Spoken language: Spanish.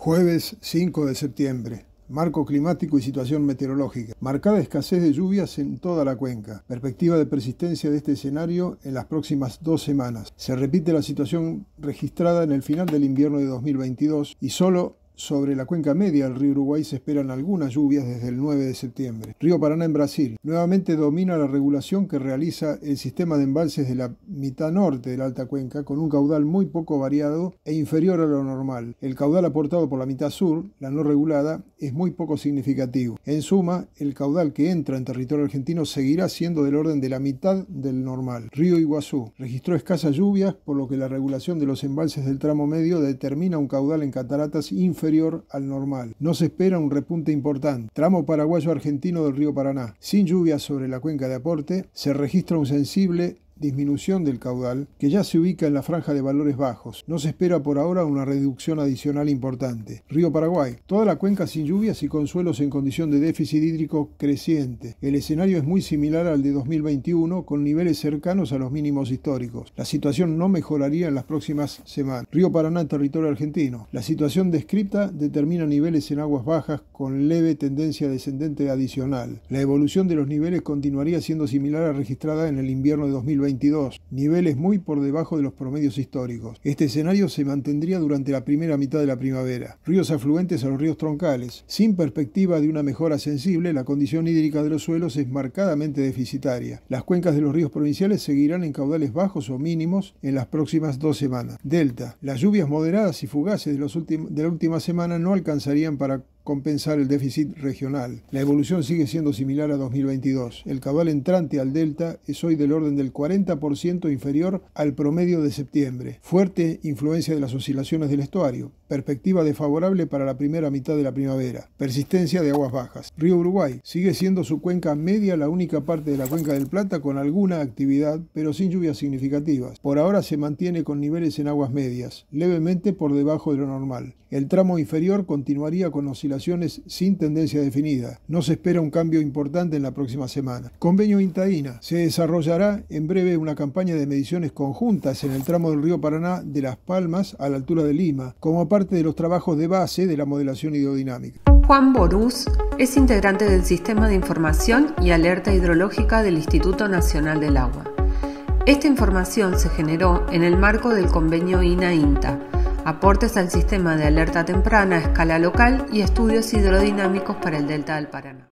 Jueves 5 de septiembre. Marco climático y situación meteorológica. Marcada escasez de lluvias en toda la cuenca. Perspectiva de persistencia de este escenario en las próximas dos semanas. Se repite la situación registrada en el final del invierno de 2022 y solo sobre la cuenca media del río Uruguay se esperan algunas lluvias desde el 9 de septiembre. Río Paraná en Brasil. Nuevamente domina la regulación que realiza el sistema de embalses de la mitad norte de la alta cuenca, con un caudal muy poco variado e inferior a lo normal. El caudal aportado por la mitad sur, la no regulada, es muy poco significativo. En suma, el caudal que entra en territorio argentino seguirá siendo del orden de la mitad del normal. Río Iguazú. Registró escasas lluvias, por lo que la regulación de los embalses del tramo medio determina un caudal en cataratas inferior al normal. No se espera un repunte importante. Tramo paraguayo-argentino del río Paraná. Sin lluvias sobre la cuenca de aporte, se registra un sensible disminución del caudal, que ya se ubica en la franja de valores bajos. No se espera por ahora una reducción adicional importante. Río Paraguay, toda la cuenca sin lluvias y con suelos en condición de déficit hídrico creciente. El escenario es muy similar al de 2021, con niveles cercanos a los mínimos históricos. La situación no mejoraría en las próximas semanas. Río Paraná, territorio argentino. La situación descrita determina niveles en aguas bajas con leve tendencia descendente adicional. La evolución de los niveles continuaría siendo similar a registrada en el invierno de 2020 22. niveles muy por debajo de los promedios históricos. Este escenario se mantendría durante la primera mitad de la primavera. Ríos afluentes a los ríos troncales. Sin perspectiva de una mejora sensible, la condición hídrica de los suelos es marcadamente deficitaria. Las cuencas de los ríos provinciales seguirán en caudales bajos o mínimos en las próximas dos semanas. Delta. Las lluvias moderadas y fugaces de, de la última semana no alcanzarían para compensar el déficit regional. La evolución sigue siendo similar a 2022. El caudal entrante al delta es hoy del orden del 40% inferior al promedio de septiembre. Fuerte influencia de las oscilaciones del estuario. Perspectiva desfavorable para la primera mitad de la primavera. Persistencia de aguas bajas. Río Uruguay sigue siendo su cuenca media la única parte de la cuenca del Plata con alguna actividad, pero sin lluvias significativas. Por ahora se mantiene con niveles en aguas medias, levemente por debajo de lo normal. El tramo inferior continuaría con oscilaciones sin tendencia definida. No se espera un cambio importante en la próxima semana. Convenio Intaína. Se desarrollará en breve una campaña de mediciones conjuntas en el tramo del río Paraná de Las Palmas a la altura de Lima, como parte de los trabajos de base de la modelación hidrodinámica. Juan Borús es integrante del Sistema de Información y Alerta Hidrológica del Instituto Nacional del Agua. Esta información se generó en el marco del convenio INA-INTA aportes al sistema de alerta temprana a escala local y estudios hidrodinámicos para el delta del Paraná.